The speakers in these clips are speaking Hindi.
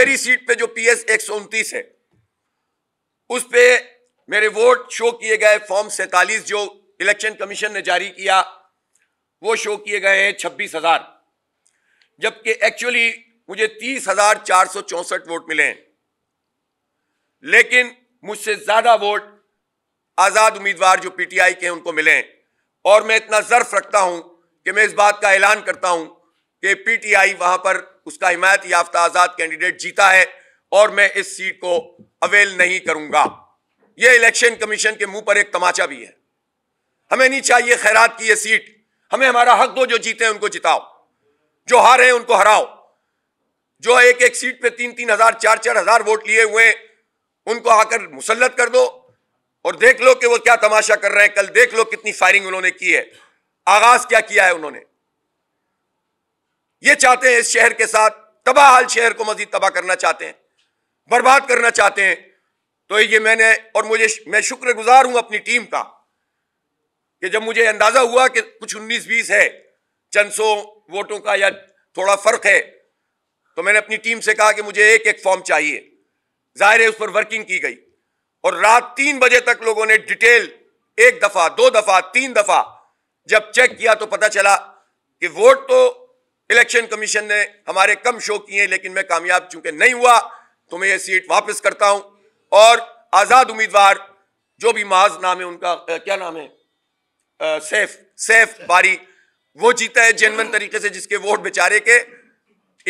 मेरी सीट पे जो पीएस एक है उस पे मेरे वोट शो किए गए फॉर्म सैतालीस जो इलेक्शन कमीशन ने जारी किया वो शो किए गए हैं छब्बीस हजार जबकि एक्चुअली मुझे तीस हजार चार सौ चौसठ वोट मिले हैं लेकिन मुझसे ज्यादा वोट आजाद उम्मीदवार जो पीटीआई के हैं उनको मिले हैं और मैं इतना जर्फ रखता हूं कि मैं इस बात का ऐलान करता हूं कि पीटीआई वहां पर उसका हिमायत याफ्ता आज़ाद कैंडिडेट जीता है और मैं इस सीट को अवेल नहीं करूंगा ये इलेक्शन कमीशन के मुंह पर एक तमाचा भी है हमें नहीं चाहिए खैरात की ये सीट हमें हमारा हक दो जो जीते हैं उनको जिताओ जो हारे हैं उनको हराओ जो एक एक सीट पे तीन तीन हजार चार चार हजार वोट लिए हुए उनको आकर मुसलत कर दो और देख लो कि वो क्या तमाशा कर रहे हैं कल देख लो कितनी फायरिंग उन्होंने की है आगाज क्या किया है उन्होंने ये चाहते हैं इस शहर के साथ तबाह हाल शहर को मजीद तबाह करना चाहते हैं बर्बाद करना चाहते हैं तो ये मैंने और मुझे मैं शुक्रगुजार हूं अपनी टीम का कि जब मुझे अंदाज़ा हुआ कि कुछ उन्नीस बीस है चंद सौ वोटों का या थोड़ा फ़र्क है तो मैंने अपनी टीम से कहा कि मुझे एक एक फॉर्म चाहिए जाहिर है उस पर वर्किंग की गई और रात तीन बजे तक लोगों ने डिटेल एक दफ़ा दो दफ़ा तीन दफ़ा जब चेक किया तो पता चला कि वोट तो इलेक्शन कमीशन ने हमारे कम शो किए लेकिन मैं कामयाब चूंकि नहीं हुआ तो मैं ये सीट वापस करता हूं और आज़ाद उम्मीदवार जो भी माज नाम है उनका आ, क्या नाम है आ, सेफ सेफ बारी वो जीता है जेनवन तरीके से जिसके वोट बेचारे के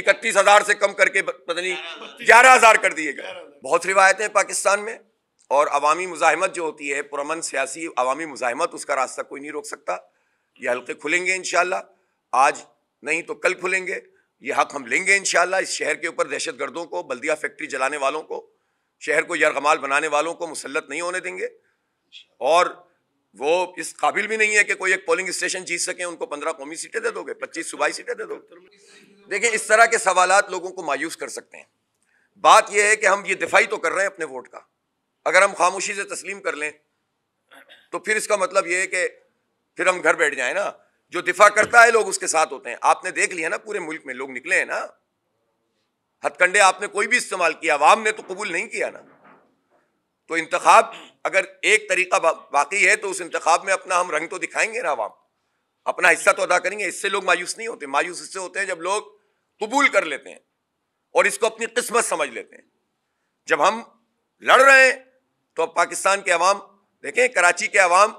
इकतीस हजार से कम करके पता नहीं ग्यारह हजार कर दिए गए बहुत रिवायतें हैं पाकिस्तान में और अवामी मुजाहमत जो होती है पुरमन सियासी अवामी मुजाहमत उसका रास्ता कोई नहीं रोक सकता ये हल्के खुलेंगे इन आज नहीं तो कल खुलेंगे ये हक हम लेंगे इन इस शहर के ऊपर दहशत गर्दों को बल्दिया फैक्ट्री जलाने वालों को शहर को यरगमाल बनाने वालों को मुसलत नहीं होने देंगे और वो इस काबिल भी नहीं है कि कोई एक पोलिंग स्टेशन जीत सके उनको पंद्रह कौमी सीटें दे दोगे पच्चीस सूबाई सीटें दे दोगे देखिए इस तरह के सवाल लोगों को मायूस कर सकते हैं बात यह है कि हम ये दिफाई तो कर रहे हैं अपने वोट का अगर हम खामोशी से तस्लीम कर लें तो फिर इसका मतलब ये है कि फिर हम घर बैठ जाए ना जो दिफा करता है लोग उसके साथ होते हैं आपने देख लिया ना पूरे मुल्क में लोग निकले हैं ना हथकंडे आपने कोई भी इस्तेमाल किया आवाम ने तो कबूल नहीं किया ना तो इंतखब अगर एक तरीका बाकी है तो उस इंतखब में अपना हम रंग तो दिखाएंगे ना आवाम अपना हिस्सा तो अदा करेंगे इससे लोग मायूस नहीं होते मायूस इससे होते हैं जब लोग कबूल कर लेते हैं और इसको अपनी किस्मत समझ लेते हैं जब हम लड़ रहे हैं तो पाकिस्तान के अवाम देखें कराची के अवाम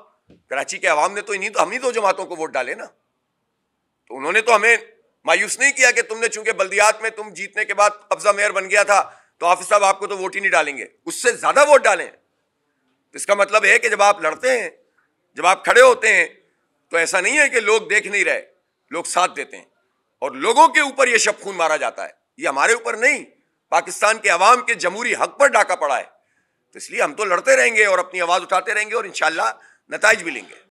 कराची के अवाम ने तो इन्हीं तो हम ही दो जमातों को वोट डाले ना तो उन्होंने तो हमें मायूस नहीं किया कि तुमने चूंकि बल्दियात में तुम जीतने के बाद कब्जा मेयर बन गया था तो हाफिज साहब आपको तो वोट ही नहीं डालेंगे उससे ज़्यादा वोट डालें तो इसका मतलब है कि जब आप लड़ते हैं जब आप खड़े होते हैं तो ऐसा नहीं है कि लोग देख नहीं रहे लोग साथ देते हैं और लोगों के ऊपर ये शब खून मारा जाता है ये हमारे ऊपर नहीं पाकिस्तान के अवाम के जमहूरी हक पर डाका पड़ा है तो इसलिए हम तो लड़ते रहेंगे और अपनी आवाज़ उठाते रहेंगे और इन नतज मिलेंगे